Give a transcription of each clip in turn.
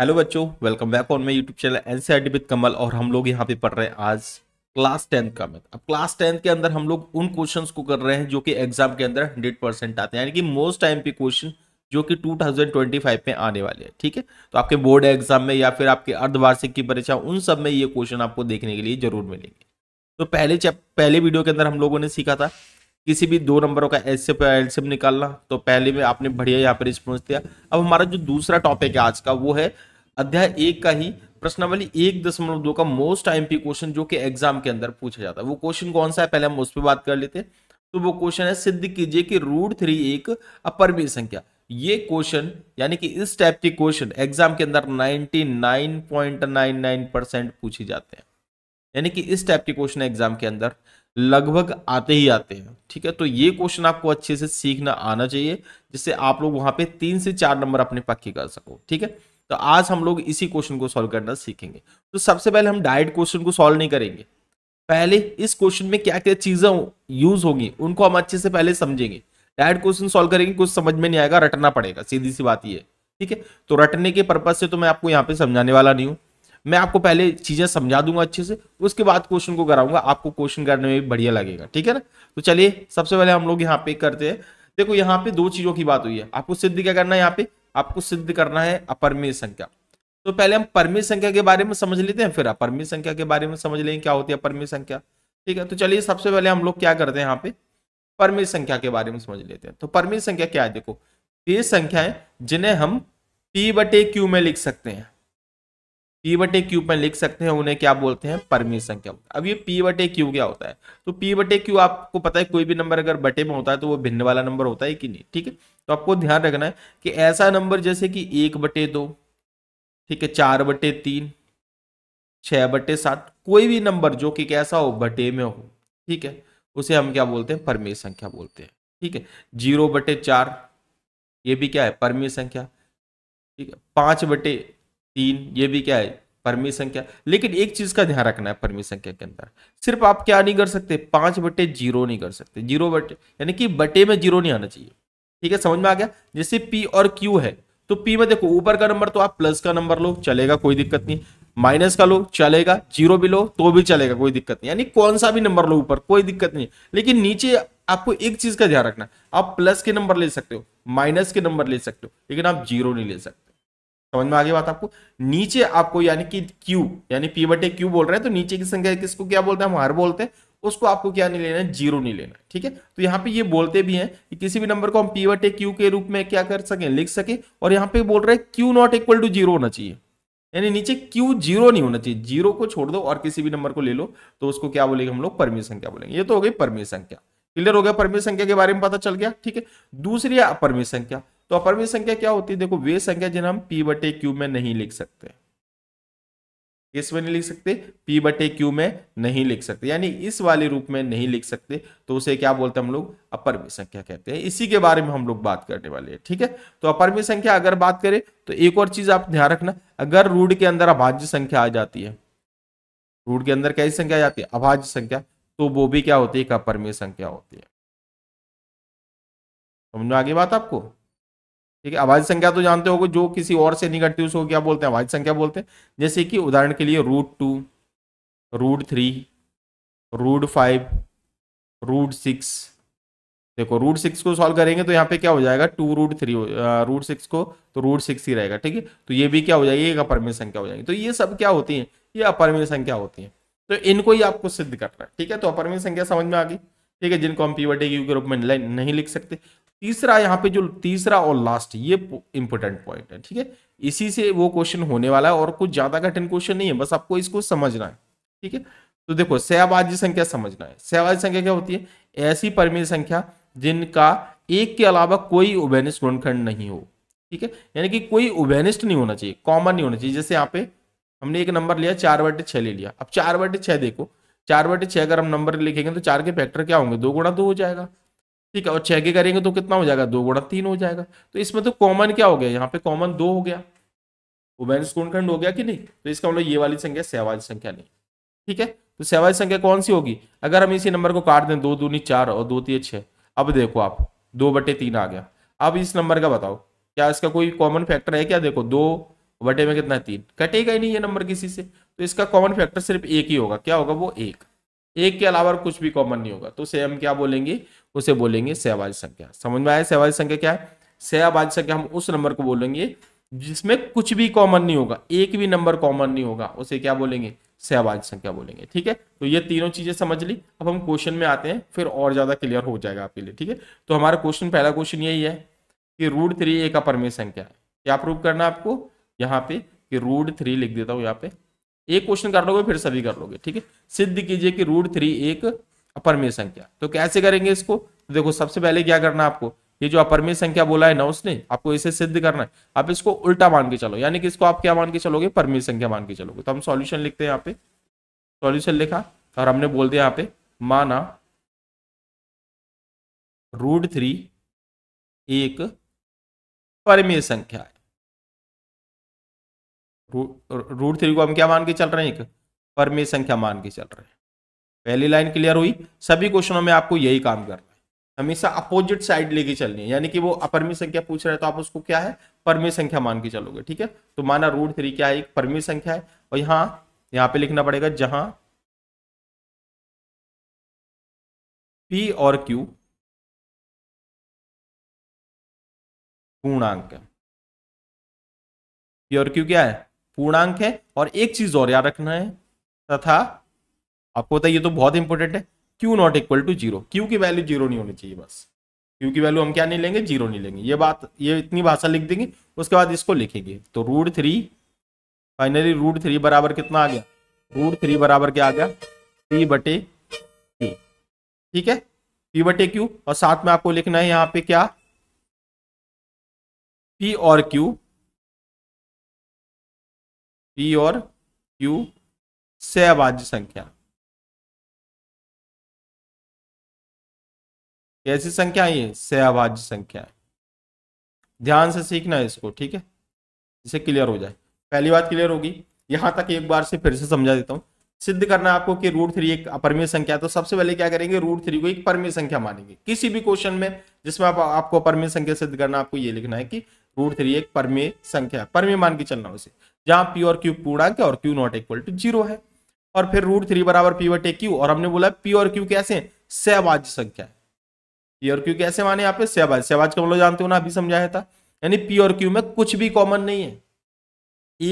hello बच्चों welcome back on my YouTube channel NCERT with Kamal और हम लोग यहाँ पे पढ़ रहे हैं आज क्लास टेंथ का मैथ अब क्लास टेंथ के अंदर हम लोग उन क्वेश्चंस को कर रहे हैं जो कि एग्जाम के अंदर हंड्रेड परसेंट आते हैं यानी कि मोस्ट टाइम पे क्वेश्चन जो कि 2025 में आने वाले हैं ठीक है तो आपके बोर्ड एग्जाम में या फिर आपके अर्धवार्षिक की परीक्षा उन सब में ये क्वेश्चन आपको देखने के लिए जरूर मिलेंगे तो पहले पहले वीडियो के अंदर हम लोगों ने सीखा था किसी भी दो नंबरों का एस सेप या एल सेप निकालना तो पहले में आपने बढ़िया यहाँ पर रिस्पॉन्स दिया अब हमारा जो दूसरा टॉपिक है आज का वो है अध्याय एक का ही प्रश्नावली एक दशमलव दो का मोस्ट आई क्वेश्चन जो कि एग्जाम के अंदर पूछा जाता है वो क्वेश्चन कौन सा है पहले हम उस पर बात कर लेते हैं तो वो क्वेश्चन है सिद्ध कीजिए कि रूट थ्री एक अपरिमेय संख्या ये क्वेश्चन यानी कि इस टाइप के क्वेश्चन एग्जाम के अंदर 99.99 परसेंट पूछे जाते हैं यानी कि इस टाइप के क्वेश्चन एग्जाम के अंदर लगभग आते ही आते हैं ठीक है तो ये क्वेश्चन आपको अच्छे से सीखना आना चाहिए जिससे आप लोग वहां पे तीन से चार नंबर अपने पक्के कर सको ठीक है तो आज हम लोग इसी क्वेश्चन को सॉल्व करना सीखेंगे तो सबसे पहले हम डायरेक्ट क्वेश्चन को सॉल्व नहीं करेंगे पहले इस क्वेश्चन में क्या क्या चीजें यूज होगी उनको हम अच्छे से पहले समझेंगे डायरेक्ट क्वेश्चन सोल्व करेंगे कुछ समझ में नहीं आएगा रटना पड़ेगा सीधी सी बात ये ठीक है तो रटने के पर्पज से तो मैं आपको यहाँ पे समझाने वाला नहीं हूँ मैं आपको पहले चीजें समझा दूंगा अच्छे से उसके बाद क्वेश्चन को कराऊंगा आपको क्वेश्चन करने में बढ़िया लगेगा ठीक है ना तो चलिए सबसे पहले हम लोग यहाँ पे करते हैं देखो यहाँ पे दो चीजों की बात हुई है आपको सिद्ध क्या करना है यहाँ पे आपको सिद्ध करना है अपरमेय संख्या तो पहले हम परमेय संख्या के बारे में समझ लेते हैं फिर अपरमेय संख्या के बारे में समझ लेंगे क्या होती है अपरमेय संख्या ठीक है तो चलिए सबसे पहले हम लोग क्या करते हैं यहाँ पे परमेय संख्या के बारे में समझ लेते हैं तो परमेय संख्या क्या है देखो ये संख्या जिन्हें हम पी बटे क्यू में लिख सकते हैं पी बटे क्यू पर लिख सकते हैं उन्हें क्या बोलते हैं परमीशन संख्या अब ये पी बटे क्यू क्या होता है तो पी बटे क्यू आपको पता है कोई भी नंबर अगर बटे में होता है तो वो भिन्न वाला नंबर होता है कि नहीं ठीक है तो आपको ध्यान रखना है कि ऐसा नंबर जैसे कि एक बटे दो ठीक है चार बटे तीन छह बटे सात कोई भी नंबर जो कि कैसा हो बटे में हो ठीक है उसे हम क्या बोलते हैं परमी संख्या बोलते हैं ठीक है जीरो बटे चार ये भी क्या है परमी संख्या ठीक है पांच बटे तीन ये भी क्या है परमी संख्या लेकिन एक चीज का ध्यान रखना है परमी संख्या के अंदर सिर्फ आप क्या नहीं कर सकते पांच बटे जीरो नहीं कर सकते जीरो बटे यानी कि बटे में जीरो नहीं आना चाहिए ठीक है समझ में आ गया जैसे पी और क्यू है तो पी में देखो ऊपर का नंबर तो आप प्लस का नंबर लो चलेगा कोई दिक्कत नहीं माइनस का लो चलेगा जीरो भी लो तो भी चलेगा कोई दिक्कत नहीं यानी कौन सा भी नंबर लो ऊपर कोई दिक्कत नहीं लेकिन नीचे आपको एक चीज का ध्यान रखना आप प्लस के नंबर ले सकते हो माइनस के नंबर ले सकते हो लेकिन आप जीरो नहीं ले सकते समझ में आ गई बात आपको नीचे आपको यानी कि क्यू यानी पी बटे क्यू बोल रहे हैं तो नीचे की संख्या किसको क्या बोलते हैं हम हर बोलते हैं उसको आपको क्या नहीं लेना है जीरो नहीं लेना ठीक है तो यहाँ पे ये बोलते भी हैं कि किसी भी नंबर को हम पी बटे क्यू के रूप में क्या कर सकें लिख सके और यहाँ पे बोल रहे हैं q not equal to zero होना चाहिए यानी नीचे क्यू जीरो नहीं होना चाहिए जीरो को छोड़ दो और किसी भी नंबर को ले लो तो उसको क्या बोलेंगे हम लोग परमी संख्या बोलेंगे ये तो हो गई परमी संख्या क्लियर हो गया परमी संख्या के बारे में पता चल गया ठीक है दूसरी अपरमी संख्या तो अपरवीय संख्या क्या होती है देखो वे संख्या जिन्हें हम पी बटे क्यू में नहीं लिख सकते इसमें में नहीं लिख सकते पी बटे क्यू में नहीं लिख सकते यानी इस वाले रूप में नहीं लिख सकते तो उसे क्या बोलते हैं हम लोग अपरवीय संख्या कहते हैं इसी के बारे में हम लोग बात करने वाले हैं ठीक है तो अपरवीय संख्या अगर बात करें तो एक और चीज आप ध्यान रखना अगर रूढ़ के अंदर अभाज्य संख्या आ जाती है रूड के अंदर कैसी संख्या आ जाती है अभाज्य संख्या तो वो भी क्या होती है एक अपरमीय संख्या होती है समझ में आगे बात आपको ठीक है अभाज्य संख्या तो जानते हो जो किसी और से नहीं घटती उसको क्या बोलते हैं अभाज्य संख्या बोलते हैं जैसे कि उदाहरण के लिए root two root three root five root six देखो रूट सिक्स को सॉल्व करेंगे तो यहाँ पे क्या हो जाएगा two root three root six को तो रूट सिक्स ही रहेगा ठीक है तो ये भी क्या हो जाएगी एक अपरिमेय संख्या हो जाएगी तो ये सब क्या होती है ये अपरिमेय संख्या होती है तो इनको ही आपको सिद्ध करना है ठीक है तो अपरिमेय संख्या समझ में आ गई ठीक है जिनको हम पीवर्टे के रूप में नहीं लिख सकते तीसरा यहाँ पे जो तीसरा और लास्ट ये इंपॉर्टेंट पॉइंट है ठीक है इसी से वो क्वेश्चन होने वाला है और कुछ ज्यादा कठिन क्वेश्चन नहीं है बस आपको इसको समझना है ठीक है तो देखो सयाबाजी संख्या समझना है सयाबाजी संख्या क्या होती है ऐसी परमेय संख्या जिनका एक के अलावा कोई उभयनिष्ठ गुणखंड नहीं हो ठीक है यानी कि कोई उभयनिष्ठ नहीं होना चाहिए कॉमन नहीं होना चाहिए जैसे यहाँ पे हमने एक नंबर लिया चार बटे छह ले लिया अब चार बटे छह देखो चार बटे छह अगर हम नंबर लिखेंगे तो चार के फैक्टर क्या होंगे दो गुणा दो हो जाएगा ठीक है और छह के करेंगे तो कितना हो जाएगा दो गुणा तीन हो जाएगा तो इसमें तो कॉमन क्या हो गया यहाँ पे कॉमन दो हो गया उभयंश गुणखंड हो गया कि नहीं तो इसका मतलब ये वाली संख्या सहवाज संख्या नहीं ठीक है तो सहवाज संख्या कौन सी होगी अगर हम इसी नंबर को काट दें दो दूनी चार और दो तीन छः अब देखो आप दो बटे तीन आ गया अब इस नंबर का बताओ क्या इसका कोई कॉमन फैक्टर है क्या देखो दो बटे में कितना है तीन कटेगा ही नहीं ये नंबर किसी से तो इसका कॉमन फैक्टर सिर्फ एक ही होगा क्या होगा वो एक एक के अलावा कुछ भी कॉमन नहीं होगा तो उसे हम क्या बोलेंगे उसे बोलेंगे सहवाज संख्या समझ में आया सहवाज संख्या क्या है सहवाज संख्या हम उस नंबर को बोलेंगे जिसमें कुछ भी कॉमन नहीं होगा एक भी नंबर कॉमन नहीं होगा उसे क्या बोलेंगे सहवाज संख्या बोलेंगे ठीक है तो ये तीनों चीजें समझ ली अब हम क्वेश्चन में आते हैं फिर और ज्यादा क्लियर हो जाएगा आपके लिए ठीक है तो हमारा क्वेश्चन पहला क्वेश्चन यही है कि रूट थ्री ए का परमेय संख्या है क्या प्रूव करना आपको यहाँ पे कि रूट थ्री लिख देता हूँ यहाँ पे एक क्वेश्चन कर लोगे फिर सभी कर लोगे ठीक है सिद्ध कीजिए कि रूट थ्री एक अपरमेय संख्या तो कैसे करेंगे इसको तो देखो सबसे पहले क्या करना आपको ये जो अपरमेय संख्या बोला है ना उसने आपको इसे सिद्ध करना है आप इसको उल्टा मान के चलो यानी कि इसको आप क्या मान के चलोगे परमेय संख्या मान के चलोगे तो हम सॉल्यूशन लिखते हैं यहाँ पे सॉल्यूशन लिखा और हमने बोल दिया यहाँ पे माना रूट थ्री एक परमेय संख्या है रूट थ्री को हम क्या मान के चल रहे हैं एक परमे संख्या मान के चल रहे हैं पहली लाइन क्लियर हुई सभी क्वेश्चनों में आपको यही काम करना है हमेशा अपोजिट साइड लेके चलनी है यानी कि वो अपरमी संख्या पूछ रहे हैं तो आप उसको क्या है परमे संख्या मान के चलोगे ठीक है तो माना रूट थ्री क्या है एक परमी संख्या है और यहाँ यहाँ पे लिखना पड़ेगा जहां पी और क्यू पूर्णांक है पी और क्यू क्या है पूर्णांक है और एक चीज और याद रखना है तथा आपको पता ये तो बहुत इंपॉर्टेंट है q not equal to zero q की वैल्यू जीरो नहीं होनी चाहिए बस क्यू की वैल्यू हम क्या नहीं लेंगे जीरो नहीं लेंगे ये बात ये इतनी भाषा लिख देंगे उसके बाद इसको लिखेंगे तो root three finally root three बराबर कितना आ गया रूट थ्री बराबर क्या आ गया पी बटे क्यू ठीक है पी बटे क्यू और साथ में आपको लिखना है यहाँ पे क्या पी और क्यू पी और क्यू से अभाज्य संख्या कैसी संख्या ये से अभाज्य संख्या ध्यान से सीखना है इसको ठीक है इसे क्लियर हो जाए पहली बात क्लियर होगी यहां तक एक बार से फिर से समझा देता हूं सिद्ध करना आपको कि रूट थ्री एक अपरमीय संख्या है तो सबसे पहले क्या करेंगे रूट थ्री को एक परमेय संख्या मानेंगे किसी भी क्वेश्चन में जिसमें आप, आपको अपरमेय संख्या सिद्ध करना आपको ये लिखना है कि रूट थ्री एक परमेय संख्या परमेय मान के चलना उसे जहां पी और क्यू पूर्णांक है और q not equal to zero है और फिर रूट थ्री बराबर पी वटे क्यू और हमने बोला पी और क्यू कैसे सहवाज संख्या पी और क्यू कैसे माने यहाँ पे सहवाज सहबाज का बोलो मतलब जानते हो ना अभी समझाया था यानी पी और क्यू में कुछ भी कॉमन नहीं है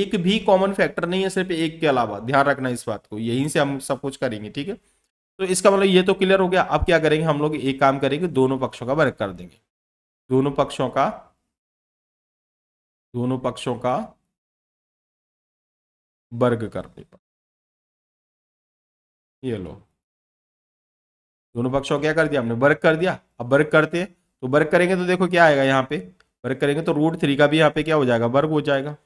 एक भी कॉमन फैक्टर नहीं है सिर्फ एक के अलावा ध्यान रखना इस बात को यहीं से हम सब कुछ करेंगे ठीक है तो इसका मतलब ये तो क्लियर हो गया अब क्या करेंगे हम लोग एक काम करेंगे दोनों पक्षों का वर्ग कर देंगे दोनों पक्षों का दोनों पक्षों का वर्ग करने पर ये लो दोनों पक्षों क्या कर दिया हमने वर्ग कर दिया अब वर्ग करते हैं तो वर्ग करेंगे तो देखो क्या आएगा यहाँ पे वर्ग करेंगे तो रूट थ्री का भी यहाँ पे क्या हो जाएगा वर्ग हो जाएगा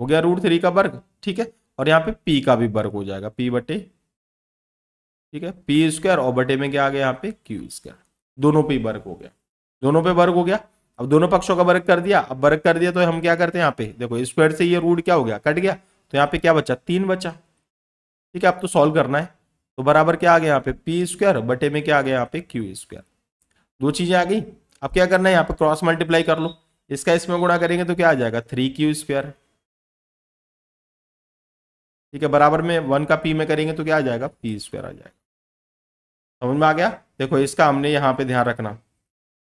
हो गया रूट थ्री का वर्ग ठीक है और यहाँ पे पी का भी वर्ग हो जाएगा पी बटे ठीक है पी स्क्वायर और बटे में क्या आ गया यहाँ पे क्यू स्क्वायर दोनों पे वर्ग हो गया दोनों पे वर्ग हो गया अब दोनों पक्षों का वर्ग कर दिया अब वर्ग कर दिया तो हम क्या करते हैं यहाँ पे देखो स्क्वायर से ये रूट क्या हो गया कट गया तो यहाँ पे क्या बचा तीन बचा ठीक है अब तो सॉल्व करना है तो बराबर क्या आ गया यहाँ पे पी स्क्वायर बटे में क्या आ गया यहाँ पे क्यू स्क्वायर दो चीजें आ गई अब क्या करना है यहाँ पे क्रॉस मल्टीप्लाई कर लो इसका इसमें गुणा करेंगे तो क्या आ जाएगा थ्री क्यू स्क्वायर ठीक है बराबर में वन का पी में करेंगे तो क्या आ जाएगा पी स्क्वायर आ जाएगा समझ में आ गया देखो इसका हमने यहाँ पे ध्यान रखना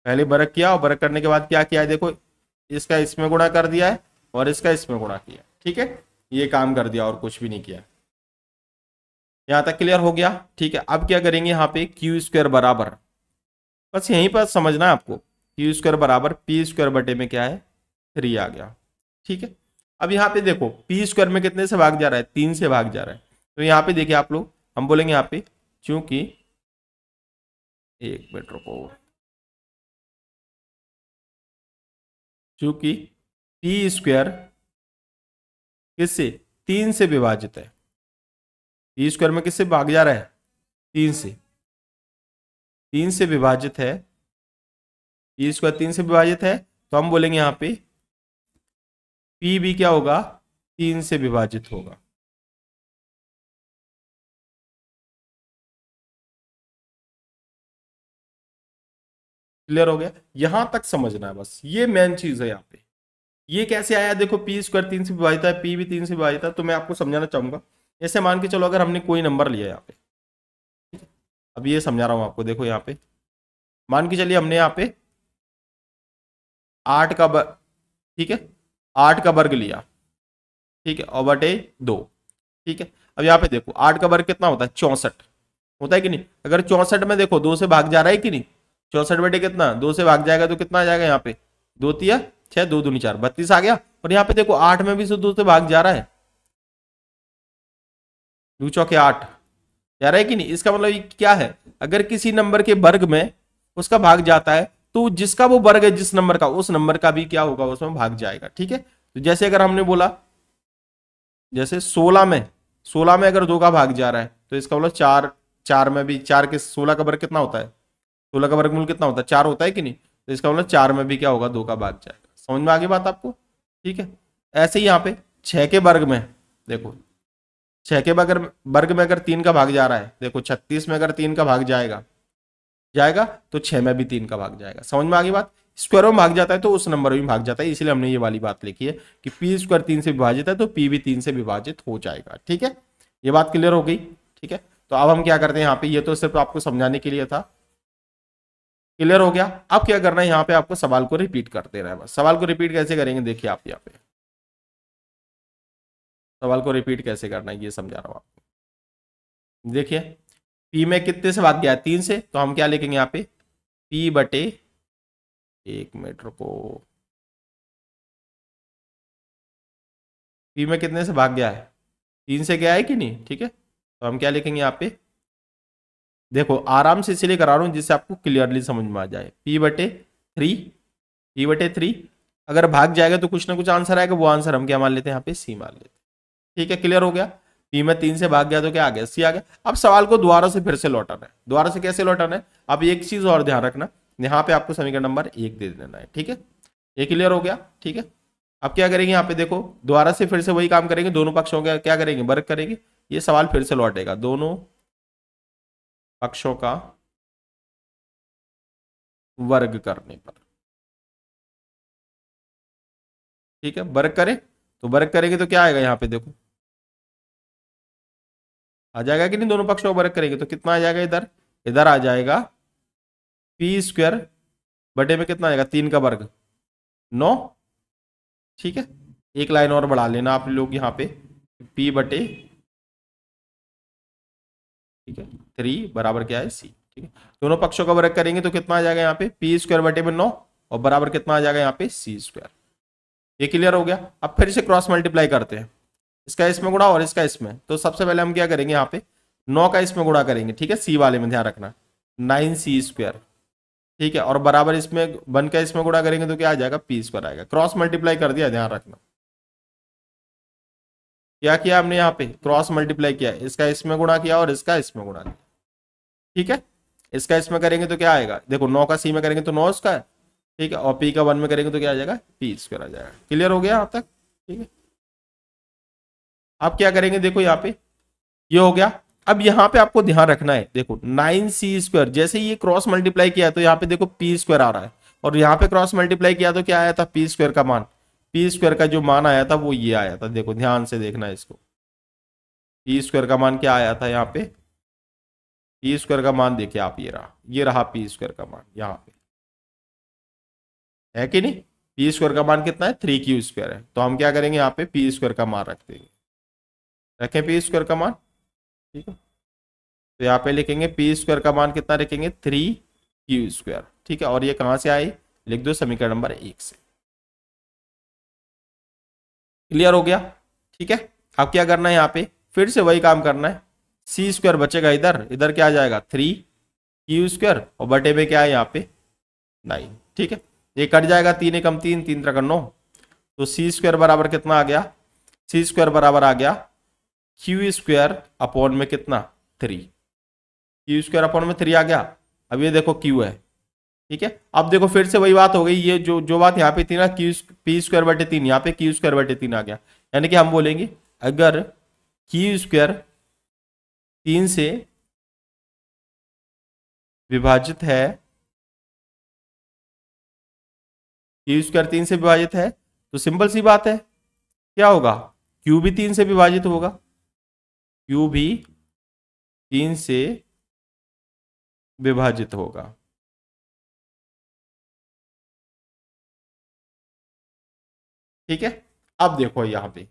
पहले बर्क किया और बर्क करने के बाद क्या किया है देखो इसका इसमें गुणा कर दिया है और इसका इसमें गुणा किया ठीक है ये काम कर दिया और कुछ भी नहीं किया यहाँ तक क्लियर हो गया ठीक है अब क्या करेंगे यहाँ पे क्यू स्क्वायर बराबर बस यहीं पर समझना है आपको क्यू स्क्वायर बराबर पी स्क्वायर बटे में क्या है थ्री आ गया ठीक है अब यहाँ पे देखो पी स्क्वायर में कितने से भाग जा रहा है तीन से भाग जा रहा है तो यहाँ पे देखिए आप लोग हम बोलेंगे यहाँ पे चूंकि एक मिनट रुको चूंकि टी स्क्वायर किससे तीन से विभाजित है टी स्क्वायर में किससे भाग जा रहा है तीन से तीन से विभाजित है टी स्क्वायर तीन से विभाजित है तो हम बोलेंगे यहां पे पी भी क्या होगा तीन से विभाजित होगा क्लियर हो गया यहां तक समझना है बस ये मेन चीज है यहाँ पे ये कैसे आया देखो पी स्क्वायर तीन से विभाजित है पी भी तीन से विभाजित है तो मैं आपको समझाना चाहूंगा ऐसे मान के चलो अगर हमने कोई नंबर लिया यहाँ पे अब ये समझा रहा हूं आपको देखो यहाँ पे मान के चलिए हमने यहाँ पे आठ का वर्ग ठीक है आठ का वर्ग लिया ठीक है और बटे दो ठीक है अब यहाँ पे देखो आठ का वर्ग कितना होता है चौंसठ होता है कि नहीं अगर चौंसठ में देखो दो से भाग जा रहा है कि नहीं चौसठ बटे कितना दो से भाग जाएगा तो कितना आ जाएगा यहाँ पे दो तिया छह दो दूनी चार बत्तीस आ गया और यहाँ पे देखो आठ में भी दो से भाग जा रहा है दो चौके आठ जा रहा है कि नहीं इसका मतलब क्या है अगर किसी नंबर के वर्ग में उसका भाग जाता है तो जिसका वो वर्ग है जिस नंबर का उस नंबर का भी क्या होगा उसमें भाग जाएगा ठीक है तो जैसे अगर हमने बोला जैसे सोलह में सोलह में अगर दो का भाग जा रहा है तो इसका मतलब चार चार में भी चार के सोलह का वर्ग कितना होता है सोलह का वर्गमूल कितना होता है चार होता है कि नहीं तो इसका मतलब चार में भी क्या होगा दो का भाग जाएगा समझ में आ गई बात आपको ठीक है ऐसे ही यहाँ पे छह के वर्ग में देखो छ के वर्ग वर्ग में अगर तीन का भाग जा रहा है देखो छत्तीस में अगर तीन का भाग जाएगा जाएगा तो छह में भी तीन का भाग जाएगा समझ में आ गई बात स्क्वायर में भाग जाता है तो उस नंबर में भाग जाता है इसलिए हमने ये वाली बात लिखी है कि पी स्क्वायर तीन से विभाजित है तो पी भी तीन से विभाजित हो जाएगा ठीक है ये बात क्लियर हो गई ठीक है तो अब हम क्या करते हैं यहाँ पे ये तो सिर्फ आपको समझाने के लिए था क्लियर हो गया अब क्या करना है यहाँ पे आपको सवाल को रिपीट करते रहे बस सवाल को रिपीट कैसे करेंगे देखिए आप यहाँ पे सवाल को रिपीट कैसे करना है ये समझा रहा हूँ आपको देखिए पी में कितने से बात गया तीन से तो हम क्या लिखेंगे यहाँ पे पी बटे एक मीटर को पी में कितने से भाग गया है तीन से गया है कि नहीं ठीक है तो हम क्या लिखेंगे यहाँ पे देखो आराम से इसलिए करा रहा हूँ जिससे आपको क्लियरली समझ में आ जाए पी बटे थ्री पी बटे थ्री अगर भाग जाएगा तो कुछ ना कुछ आंसर आएगा वो आंसर हम क्या मान लेते हैं यहाँ पे सी मान लेते हैं ठीक है क्लियर हो गया पी में तीन से भाग गया तो क्या आ गया सी आ गया अब सवाल को दोबारा से फिर से लौटाना है दोबारा से कैसे लौटाना है अब एक चीज और ध्यान रखना यहाँ पे आपको समीकरण नंबर एक दे देना है ठीक है ये क्लियर हो गया ठीक है अब क्या करेंगे यहाँ पे देखो दोबारा से फिर से वही काम करेंगे दोनों पक्षों का क्या करेंगे वर्क करेंगे ये सवाल फिर से लौटेगा दोनों पक्षों का वर्ग करने पर ठीक है वर्ग करें तो वर्ग करेंगे तो क्या आएगा यहां पे देखो आ जाएगा कि नहीं दोनों पक्षों वर्ग करेंगे तो कितना आ जाएगा इधर इधर आ जाएगा पी स्क्वेयर बटे में कितना आएगा तीन का वर्ग नौ ठीक है एक लाइन और बढ़ा लेना आप लोग यहां पे पी बटे ठीक है थ्री बराबर क्या है सी ठीक है दोनों पक्षों का वर्ग करेंगे तो कितना आ जाएगा यहाँ पे पी स्क्वायर बटे में नौ और बराबर कितना आ जाएगा यहाँ पे सी स्क्वायर ये क्लियर हो गया अब फिर से क्रॉस मल्टीप्लाई करते हैं इसका इसमें गुणा और इसका इसमें तो सबसे पहले हम क्या करेंगे यहाँ पे नौ का इसमें गुणा करेंगे ठीक है सी वाले में ध्यान रखना नाइन सी स्क्वायर ठीक है और बराबर इसमें वन का इसमें गुणा करेंगे तो क्या आ जाएगा पी स्क्वायर आएगा क्रॉस मल्टीप्लाई कर दिया ध्यान रखना क्या किया हमने यहाँ पे क्रॉस मल्टीप्लाई किया इसका इसमें गुणा किया और इसका इसमें गुणा किया ठीक है इसका इसमें करेंगे तो क्या आएगा देखो नौ का सी में करेंगे तो नौ उसका है ठीक है और पी का वन में करेंगे तो क्या आ जाएगा पी स्क्वायर आ जाएगा क्लियर हो गया अब तक ठीक है आप क्या करेंगे देखो यहाँ पे ये हो गया अब यहाँ पे आपको ध्यान रखना है देखो नाइन सी स्क्वायर जैसे ये क्रॉस मल्टीप्लाई किया तो यहाँ पे देखो पी स्क्वायर आ रहा है और यहाँ पे क्रॉस मल्टीप्लाई किया तो क्या आया था पी स्क्वायर का मान पी स्क्वायर का जो मान आया था वो ये आया था देखो ध्यान से देखना इसको पी स्क्वायर का मान क्या आया था यहाँ पे पी स्क्वायर का मान देखिए आप ये रहा ये रहा पी स्क्वायर का मान यहाँ पे है कि नहीं पी स्क्वायर का मान कितना है थ्री क्यू स्क्वायर है तो हम क्या करेंगे यहाँ पे पी स्क्वायर का मान रख देंगे रखें पी स्क्वायर का मान ठीक है तो यहाँ पे लिखेंगे पी स्क्वायर का मान कितना रखेंगे थ्री क्यू स्क्वायर ठीक है और ये कहाँ से आए लिख दो समीकरण नंबर एक से क्लियर हो गया ठीक है अब क्या करना है यहाँ पे फिर से वही काम करना है सी स्क्वायर बचेगा इधर इधर क्या आ जाएगा थ्री क्यू स्क्वायर और बटे में क्या है यहाँ पे नाइन ठीक है ये कट जाएगा तीन एकम तीन तीन तरह नौ तो सी स्क्वायर बराबर कितना आ गया सी स्क्वायर बराबर आ गया क्यू स्क्वायर अपॉन में कितना थ्री क्यू स्क्वायर अपॉन में थ्री आ गया अब ये देखो क्यू है ठीक है अब देखो फिर से वही बात हो गई ये जो जो बात यहाँ पे थी ना क्यू पी स्क्वायर बटे तीन यहाँ पे क्यू स्क्वायर बटे तीन आ गया यानी कि हम बोलेंगे अगर क्यू स्क्वायर तीन से विभाजित है क्यू स्क्वायर तीन से विभाजित है तो सिंपल सी बात है क्या होगा क्यू भी तीन से विभाजित होगा क्यू भी तीन से विभाजित होगा ठीक है अब देखो यहां पे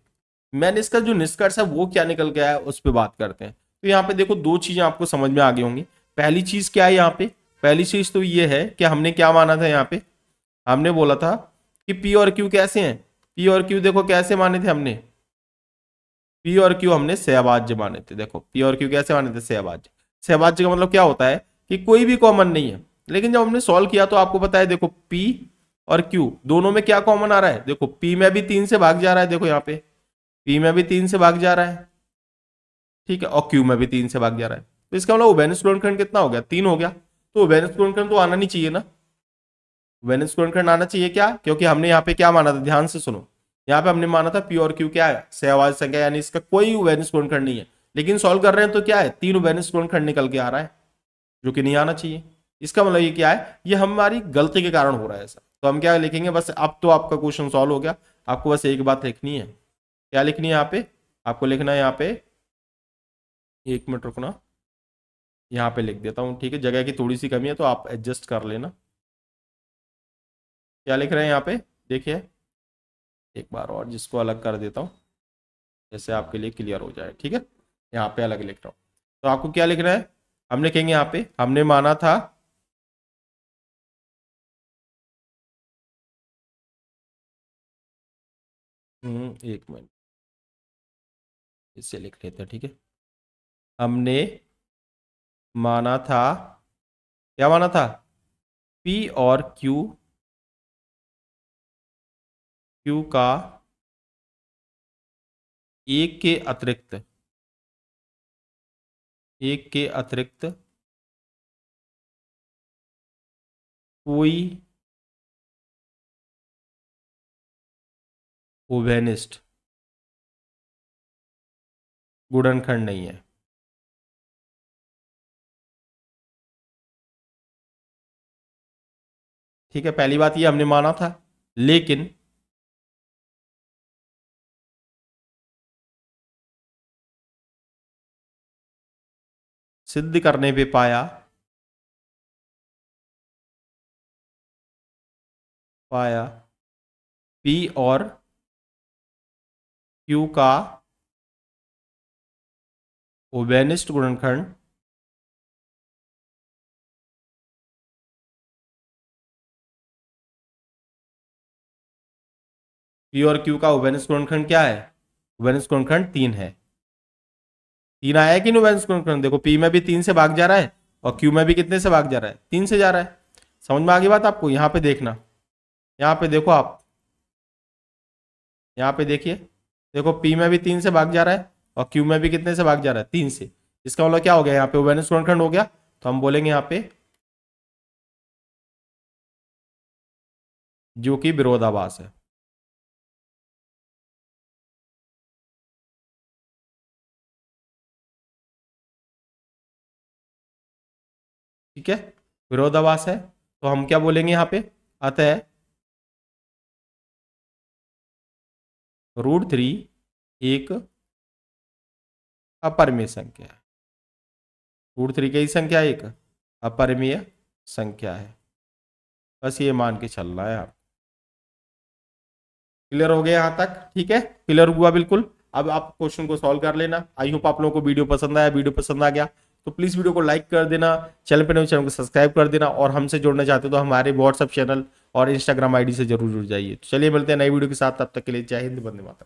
मैंने इसका जो निष्कर्ष है वो क्या निकल गया है उस पर बात करते हैं तो यहाँ पे देखो दो चीजें आपको समझ में आगे होंगी पहली चीज क्या है यहाँ पे पहली चीज तो ये है कि हमने क्या माना था यहाँ पे हमने बोला था कि पी और क्यू कैसे हैं पी और क्यू देखो कैसे माने थे हमने पी और क्यू हमने सहबाज्य माने थे देखो पी और क्यू कैसे माने थे सहबाज्य सहबाज्य का मतलब क्या होता है कि कोई भी कॉमन नहीं है लेकिन जब हमने सॉल्व किया तो आपको पता है देखो पी और क्यू दोनों में क्या कॉमन आ रहा है देखो पी में भी तीन से भाग जा रहा है देखो यहाँ पे पी में भी तीन से भाग जा रहा है ठीक है और क्यू में भी तीन से भाग जा रहा है तो इसका मतलब वेनेस क्लोरखंड कितना हो गया तीन हो गया तो वेनेस क्लोरखंड तो आना नहीं चाहिए ना वेनेस क्लोरखंड आना चाहिए क्या क्योंकि हमने यहाँ पे क्या माना था ध्यान से सुनो यहाँ पे हमने माना था पी और क्यू क्या है सहवाज संख्या यानी इसका कोई वेनेस क्लोरखंड नहीं है लेकिन सॉल्व कर रहे हैं तो क्या है तीन वेनेस खंड निकल के आ रहा है जो कि नहीं आना चाहिए इसका मतलब ये क्या है ये हमारी गलती के कारण हो रहा है ऐसा तो हम क्या लिखेंगे बस अब तो आपका क्वेश्चन सॉल्व हो गया आपको बस एक बात लिखनी है क्या लिखनी है यहाँ पे आपको लिखना है यहाँ पे एक मिनट रुकना यहाँ पे लिख देता हूँ ठीक है जगह की थोड़ी सी कमी है तो आप एडजस्ट कर लेना क्या लिख रहे हैं यहाँ पे देखिए एक बार और जिसको अलग कर देता हूँ जैसे आपके लिए क्लियर हो जाए ठीक है यहाँ पे अलग लिख रहा हूँ तो आपको क्या लिख रहा है हम लिखेंगे यहाँ पे हमने माना था हम्म, एक मिनट इससे लिख लेते हैं ठीक है हमने माना था क्या माना था पी और क्यू क्यू का एक के अतिरिक्त एक के अतिरिक्त कोई ओवेनिस्ट गुड़नखंड नहीं है ठीक है पहली बात ये हमने माना था लेकिन सिद्ध करने पे पाया पाया पी और क्यू का ओबेनिस्ट गुणनखंड पी और क्यू का उवेनिस क्रोनखंड क्या है उवेनिस क्रोनखंड तीन है तीन आया कि उवेनिस क्रोनखंड देखो पी में भी तीन से भाग जा रहा है और क्यू में भी कितने से भाग जा रहा है तीन से जा रहा है समझ में आ गई बात आपको यहाँ पे देखना यहाँ पे देखो आप यहाँ पे देखिए देखो पी में भी तीन से भाग जा रहा है और क्यू में भी कितने से भाग जा रहा है तीन से इसका मतलब क्या हो गया यहाँ पे उवेनिस क्रोनखंड हो गया तो हम बोलेंगे यहाँ पे जो कि विरोधाभास है ठीक है विरोधावास है तो हम क्या बोलेंगे यहाँ पे अतः रूट थ्री एक अपरमेय संख्या है रूट थ्री की संख्या एक अपरमेय संख्या है बस ये मान के चलना है आप क्लियर हो गया यहां तक ठीक है क्लियर हुआ बिल्कुल अब आप क्वेश्चन को सॉल्व कर लेना आई होप आप लोगों को वीडियो पसंद आया वीडियो पसंद आ गया तो प्लीज़ वीडियो को लाइक कर देना चैनल पर चैनल को सब्सक्राइब कर देना और हमसे जुड़ना चाहते हो तो हमारे व्हाट्सअप चैनल और इंस्टाग्राम आईडी से जरूर जुड़ जाइए तो चलिए मिलते हैं नई वीडियो के साथ तब तक के लिए जय हिंद बंदे माता